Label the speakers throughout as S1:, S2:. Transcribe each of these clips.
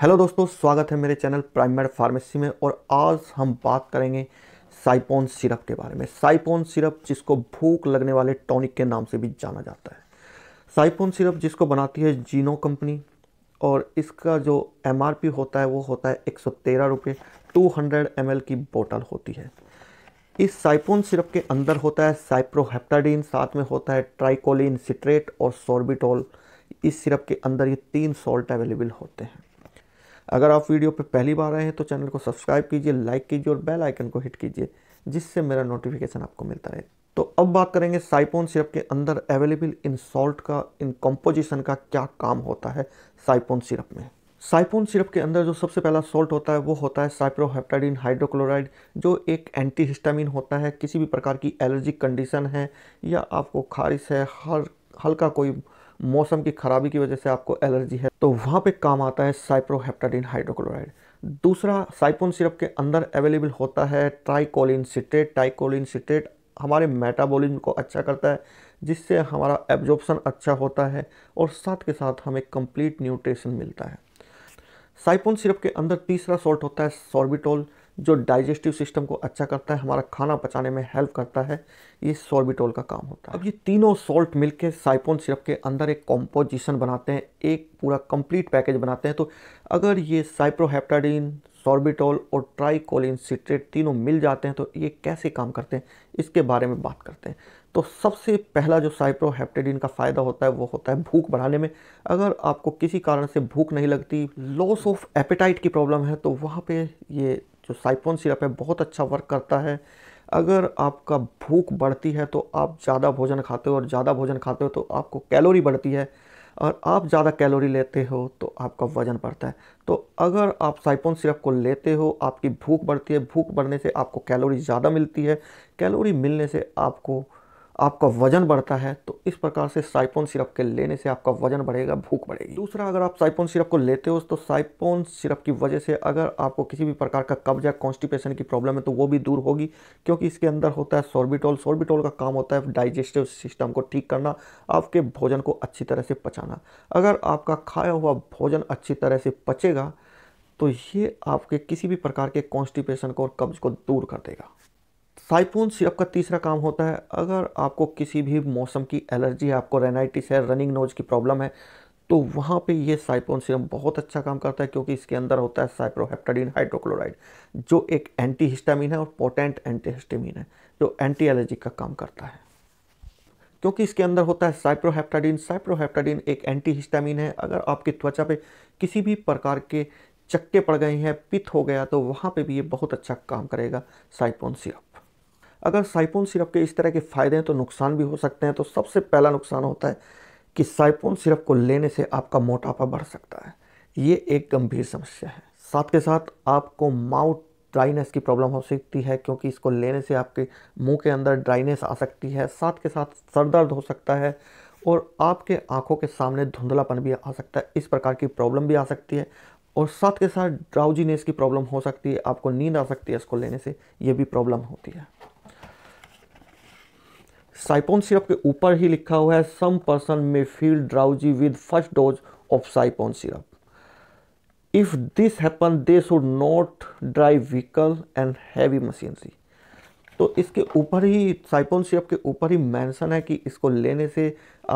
S1: hello दोस्तों स्वागत है मेरे चैनल प्राइमर फार्मेसी में और आज हम बात करेंगे साइपोन सिरप के बारे में साइपोन सिरप जिसको भूख लगने वाले टॉनिक के नाम से भी जाना जाता है साइपोन सिरप जिसको बनाती है जीनो कंपनी और इसका जो एम होता है वो होता है एक सौ तेरह रुपये टू हंड्रेड एम एल की बोतल होती है इस साइपोन सिरप के अंदर होता है साइप्रोहेप्टाडीन साथ में होता है ट्राइकोलिन सिट्रेट और सोर्बिटोल इस सिरप के अंदर ये तीन सॉल्ट अवेलेबल होते हैं अगर आप वीडियो पर पहली बार आए हैं तो चैनल को सब्सक्राइब कीजिए लाइक कीजिए और बेल आइकन को हिट कीजिए जिससे मेरा नोटिफिकेशन आपको मिलता रहे तो अब बात करेंगे साइपोन सिरप के अंदर अवेलेबल इन सॉल्ट का इन कॉम्पोजिशन का क्या काम होता है साइपोन सिरप में साइपोन सिरप के अंदर जो सबसे पहला सॉल्ट होता है वो होता है साइप्रोहेप्टाडिन हाइड्रोक्लोराइड जो एक एंटी हिस्टामिन होता है किसी भी प्रकार की एलर्जिक कंडीशन है या आपको खारिश है हर हल्का कोई मौसम की खराबी की वजह से आपको एलर्जी है तो वहाँ पे काम आता है साइप्रोहेप्टाडिन हाइड्रोक्लोराइड दूसरा साइपोन सिरप के अंदर अवेलेबल होता है ट्राइकोलिन सिट्रेट ट्राइकोलिन सिट्रेट हमारे मेटाबोलिन को अच्छा करता है जिससे हमारा एब्जॉर्प्शन अच्छा होता है और साथ के साथ हमें कंप्लीट न्यूट्रिशन मिलता है साइपोन सिरप के अंदर तीसरा सॉल्ट होता है सॉर्बिटोल जो डाइजेस्टिव सिस्टम को अच्छा करता है हमारा खाना पचाने में हेल्प करता है ये सॉर्बिटोल का काम होता है अब ये तीनों सॉल्ट के साइपोन सिरप के अंदर एक कॉम्पोजिशन बनाते हैं एक पूरा कंप्लीट पैकेज बनाते हैं तो अगर ये साइप्रोहेप्टाडीन सॉर्बिटोल और ट्राइकोलिन सिट्रेट तीनों मिल जाते हैं तो ये कैसे काम करते हैं इसके बारे में बात करते हैं तो सबसे पहला जो साइप्रोहेप्टेडिन का फ़ायदा होता है वो होता है भूख बढ़ाने में अगर आपको किसी कारण से भूख नहीं लगती लॉस ऑफ एपेटाइट की प्रॉब्लम है तो वहाँ पे ये जो साइफोन सिरप है बहुत अच्छा वर्क करता है अगर आपका भूख बढ़ती है तो आप ज़्यादा भोजन खाते हो और ज़्यादा भोजन खाते हो तो आपको कैलोरी बढ़ती है और आप ज़्यादा कैलोरी लेते हो तो आपका वज़न बढ़ता है तो अगर आप साइपोन सिरप को लेते हो आपकी भूख बढ़ती है भूख बढ़ने से आपको कैलोरी ज़्यादा मिलती है कैलोरी मिलने से आपको आपका वजन बढ़ता है तो इस प्रकार से साइपोन सिरप के लेने से आपका वजन बढ़ेगा भूख बढ़ेगी दूसरा अगर आप साइपोन सिरप को लेते हो तो साइपोन सिरप की वजह से अगर आपको किसी भी प्रकार का कब्जा कॉन्स्टिपेशन की प्रॉब्लम है तो वो भी दूर होगी क्योंकि इसके अंदर होता है सोर्बिटोल सोर्बिटोल का काम होता है डाइजेस्टिव सिस्टम को ठीक करना आपके भोजन को अच्छी तरह से पचाना अगर आपका खाया हुआ भोजन अच्छी तरह से पचेगा तो ये आपके किसी भी प्रकार के कॉन्स्टिपेशन को और कब्ज को दूर कर देगा साइफून सी आपका तीसरा काम होता है अगर आपको किसी भी मौसम की एलर्जी है आपको रेनाइटिस है रनिंग नोज की प्रॉब्लम है तो वहाँ पे ये साइपोन सीरम बहुत अच्छा काम करता है क्योंकि इसके अंदर होता है साइप्रोहेप्टाडीन हाइड्रोक्लोराइड जो एक एंटी हिस्टामिन है और पोटेंट एंटी हिस्टामिन है जो एंटी एलर्जिक का काम करता है क्योंकि इसके अंदर होता है साइप्रोहेप्टाडीन साइप्रोहेप्टाडीन एक एंटी हिस्टामिन है अगर आपकी त्वचा पे किसी भी प्रकार के चक्के पड़ गए हैं पित हो गया तो वहाँ पर भी ये बहुत अच्छा काम करेगा साइपोन सीरम अगर साइपोन सिरप के इस तरह के फ़ायदे हैं तो नुकसान भी हो सकते हैं तो सबसे पहला नुकसान होता है कि साइपोन सिरप को लेने से आपका मोटापा बढ़ सकता है ये एक गंभीर समस्या है साथ के साथ आपको माउथ ड्राइनेस की प्रॉब्लम हो सकती है क्योंकि इसको लेने से आपके मुंह के अंदर ड्राइनेस आ सकती है साथ के साथ सर दर्द हो सकता है और आपके आंखों के सामने धुंधलापन भी आ सकता है इस प्रकार की प्रॉब्लम भी आ सकती है और साथ के साथ ड्राउजीनेस की प्रॉब्लम हो सकती है आपको नींद आ सकती है इसको लेने से ये भी प्रॉब्लम होती है साइपोन सिरप के ऊपर ही लिखा हुआ है सम पर्सन में feel drowsy with first dose of Cypon syrup if this happen they should not drive vehicle and heavy machinery तो इसके ऊपर ही साइपोन सिरप के ऊपर ही मेंशन है कि इसको लेने से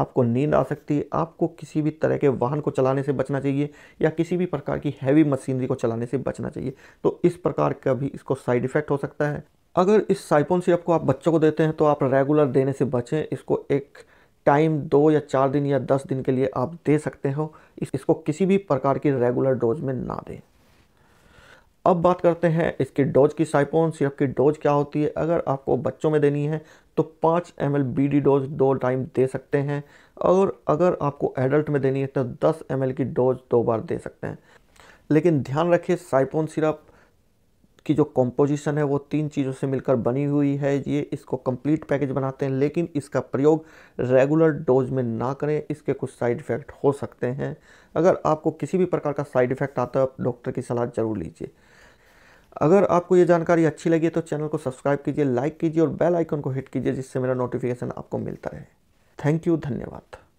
S1: आपको नींद आ सकती है आपको किसी भी तरह के वाहन को चलाने से बचना चाहिए या किसी भी प्रकार की हैवी मशीनरी को चलाने से बचना चाहिए तो इस प्रकार का भी इसको साइड इफ़ेक्ट हो सकता है अगर इस साइपोन सिरप को आप बच्चों को देते हैं तो आप रेगुलर देने से बचें इसको एक टाइम दो या चार दिन या दस दिन के लिए आप दे सकते हो इस, इसको किसी भी प्रकार की रेगुलर डोज में ना दें अब बात करते हैं इसकी डोज की साइपोन सिरप की डोज क्या होती है अगर आपको बच्चों में देनी है तो पाँच M L B D dose दो टाइम दे सकते हैं और अगर आपको एडल्ट में देनी है तो दस एम एल की डोज दो बार दे सकते हैं लेकिन ध्यान रखिए साइपोन सिरप की जो कॉम्पोजिशन है वो तीन चीज़ों से मिलकर बनी हुई है ये इसको कंप्लीट पैकेज बनाते हैं लेकिन इसका प्रयोग रेगुलर डोज में ना करें इसके कुछ साइड इफ़ेक्ट हो सकते हैं अगर आपको किसी भी प्रकार का साइड इफ़ेक्ट आता है आप डॉक्टर की सलाह ज़रूर लीजिए अगर आपको ये जानकारी अच्छी लगी तो चैनल को सब्सक्राइब कीजिए लाइक कीजिए और बेल आइकन को हिट कीजिए जिससे मेरा नोटिफिकेशन आपको मिलता रहे थैंक यू धन्यवाद